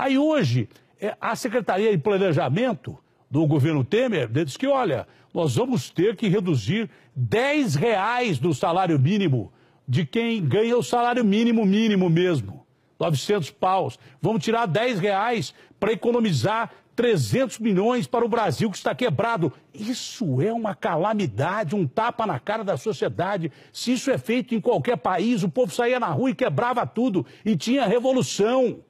Aí hoje, é, a Secretaria de Planejamento do governo Temer né, diz que, olha, nós vamos ter que reduzir 10 reais do salário mínimo de quem ganha o salário mínimo mínimo mesmo, 900 paus. Vamos tirar 10 reais para economizar 300 milhões para o Brasil que está quebrado. Isso é uma calamidade, um tapa na cara da sociedade. Se isso é feito em qualquer país, o povo saía na rua e quebrava tudo e tinha revolução.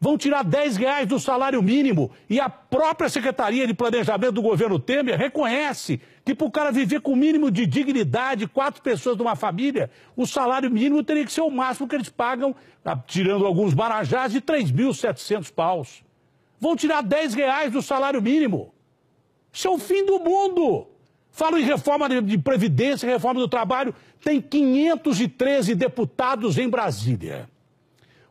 Vão tirar 10 reais do salário mínimo. E a própria Secretaria de Planejamento do governo Temer reconhece que para o cara viver com o mínimo de dignidade, quatro pessoas de uma família, o salário mínimo teria que ser o máximo que eles pagam, tá tirando alguns barajás, de 3.700 paus. Vão tirar 10 reais do salário mínimo. Isso é o fim do mundo. Falo em reforma de Previdência, reforma do trabalho. Tem 513 deputados em Brasília.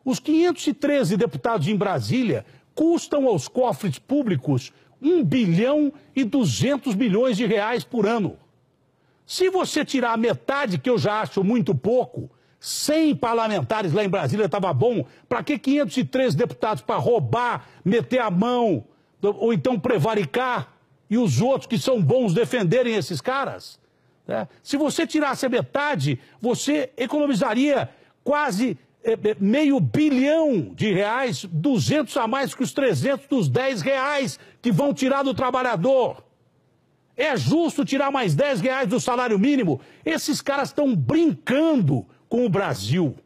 Os 513 deputados em Brasília custam aos cofres públicos 1 bilhão e 200 milhões de reais por ano. Se você tirar a metade, que eu já acho muito pouco, 100 parlamentares lá em Brasília estava bom, para que 513 deputados para roubar, meter a mão, ou então prevaricar, e os outros que são bons defenderem esses caras? Né? Se você tirasse a metade, você economizaria quase é, é, meio bilhão de reais, 200 a mais que os 300 dos 10 reais que vão tirar do trabalhador. É justo tirar mais 10 reais do salário mínimo? Esses caras estão brincando com o Brasil.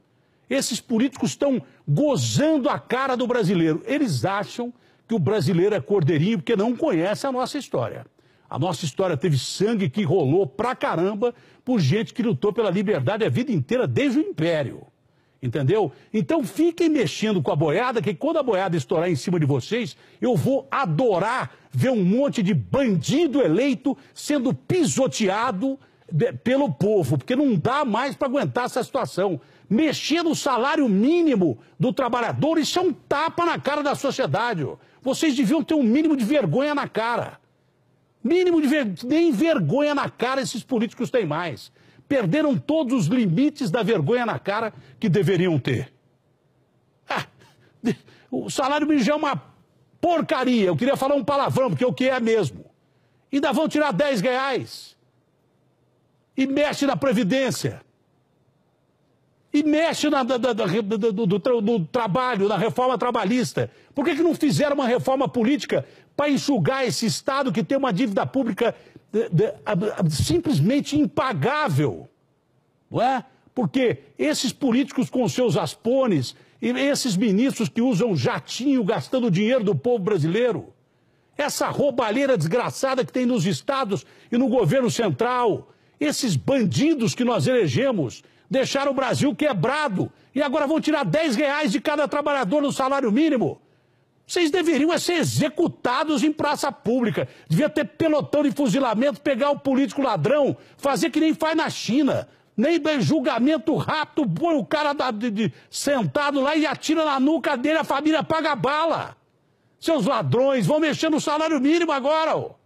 Esses políticos estão gozando a cara do brasileiro. Eles acham que o brasileiro é cordeirinho porque não conhece a nossa história. A nossa história teve sangue que rolou pra caramba por gente que lutou pela liberdade a vida inteira desde o Império entendeu? Então fiquem mexendo com a boiada, que quando a boiada estourar em cima de vocês, eu vou adorar ver um monte de bandido eleito sendo pisoteado de, pelo povo, porque não dá mais para aguentar essa situação. Mexer no salário mínimo do trabalhador, isso é um tapa na cara da sociedade. Ó. Vocês deviam ter um mínimo de vergonha na cara. Mínimo de ver... nem vergonha na cara esses políticos têm mais perderam todos os limites da vergonha na cara que deveriam ter. Ah, o salário mínimo já é uma porcaria. Eu queria falar um palavrão, porque é o que é mesmo. Ainda vão tirar 10 reais. E mexe na Previdência. E mexe na, da, da, da, do, do, do, trabalho, na reforma trabalhista. Por que, que não fizeram uma reforma política para enxugar esse Estado que tem uma dívida pública de, de, simplesmente impagável. Não é? Porque esses políticos com seus aspones, e esses ministros que usam jatinho gastando dinheiro do povo brasileiro, essa roubalheira desgraçada que tem nos estados e no governo central, esses bandidos que nós elegemos, deixaram o Brasil quebrado e agora vão tirar 10 reais de cada trabalhador no salário mínimo. Vocês deveriam é ser executados em praça pública. Devia ter pelotão de fuzilamento, pegar o político ladrão, fazer que nem faz na China. Nem julgamento rápido, põe o cara da, de, de, sentado lá e atira na nuca dele, a família paga bala. Seus ladrões vão mexer no salário mínimo agora, ó.